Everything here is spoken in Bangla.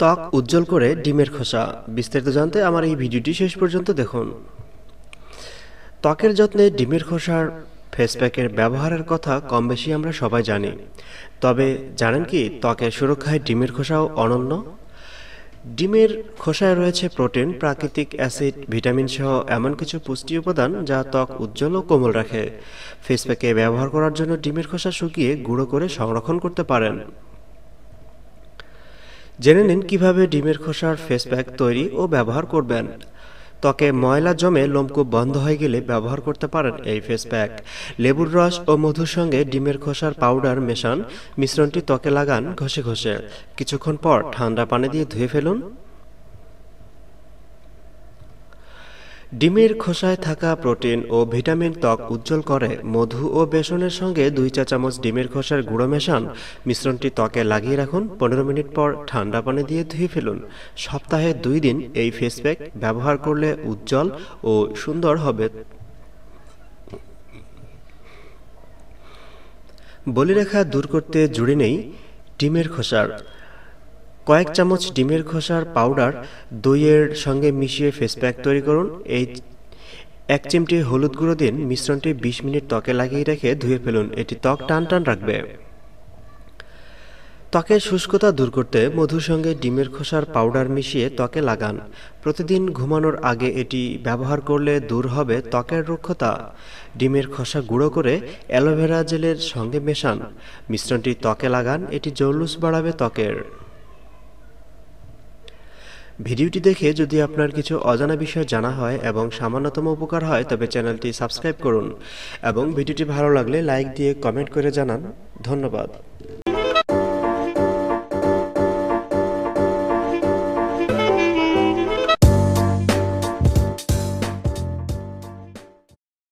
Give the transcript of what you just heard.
ত্বক উজ্জ্বল করে ডিমের খোসা বিস্তারিত জানতে আমার এই ভিডিওটি শেষ পর্যন্ত দেখুন ত্বকের যত্নে ডিমের খোসার ফেস প্যাকের ব্যবহারের কথা কম বেশি আমরা সবাই জানি তবে জানেন কি ত্বকের সুরক্ষায় ডিমের খোসাও অনন্য ডিমের খোসায় রয়েছে প্রোটিন প্রাকৃতিক অ্যাসিড ভিটামিন সহ এমন কিছু পুষ্টি উপাদান যা ত্বক উজ্জ্বল ও কোমল রাখে ফেস প্যাকে ব্যবহার করার জন্য ডিমের খোসা শুকিয়ে গুঁড়ো করে সংরক্ষণ করতে পারেন জেনে নিন কিভাবে ডিমের খোসার ফেস প্যাক তৈরি ও ব্যবহার করবেন ত্বকে ময়লা জমে লোমকূপ বন্ধ হয়ে গেলে ব্যবহার করতে পারেন এই ফেস প্যাক লেবুর রস ও মধুর সঙ্গে ডিমের খোসার পাউডার মেশান মিশ্রণটি ত্বকে লাগান ঘষে ঘষে কিছুক্ষণ পর ঠান্ডা পানি দিয়ে ধুয়ে ফেলুন ডিমের খোসায় থাকা প্রোটিন ও ভিটামিন ত্বক উজ্জ্বল করে মধু ও বেসনের সঙ্গে দুই চা চামচ ডিমের খোসার গুঁড়ো মেশান মিশ্রণটি ত্বকে লাগিয়ে রাখুন পনেরো মিনিট পর ঠান্ডা পানি দিয়ে ধুয়ে ফেলুন সপ্তাহে দুই দিন এই ফেস প্যাক ব্যবহার করলে উজ্জ্বল ও সুন্দর হবে বলিরেখা দূর করতে জুড়ে নেই ডিমের খোসার কয়েক চামচ ডিমের খোসার পাউডার দইয়ের সঙ্গে মিশিয়ে ফেস প্যাক তৈরি করুন এই এক চিমটি হলুদ গুঁড়ো দিন মিশ্রণটি বিশ মিনিট ত্বকে লাগিয়ে রেখে ধুয়ে ফেলুন এটি ত্বক টান টান রাখবে ত্বকের শুষ্কতা দূর করতে মধুর সঙ্গে ডিমের খোসার পাউডার মিশিয়ে ত্বকে লাগান প্রতিদিন ঘুমানোর আগে এটি ব্যবহার করলে দূর হবে ত্বকের রুক্ষতা ডিমের খোসা গুঁড়ো করে অ্যালোভেরা জেলের সঙ্গে মেশান মিশ্রণটি ত্বকে লাগান এটি জৌলুস বাড়াবে ত্বকের ভিডিওটি দেখে যদি আপনার কিছু অজানা বিষয় জানা হয় এবং সামান্যতম উপকার হয় তবে চ্যানেলটি সাবস্ক্রাইব করুন এবং ভিডিওটি ভালো লাগলে লাইক দিয়ে কমেন্ট করে জানান ধন্যবাদ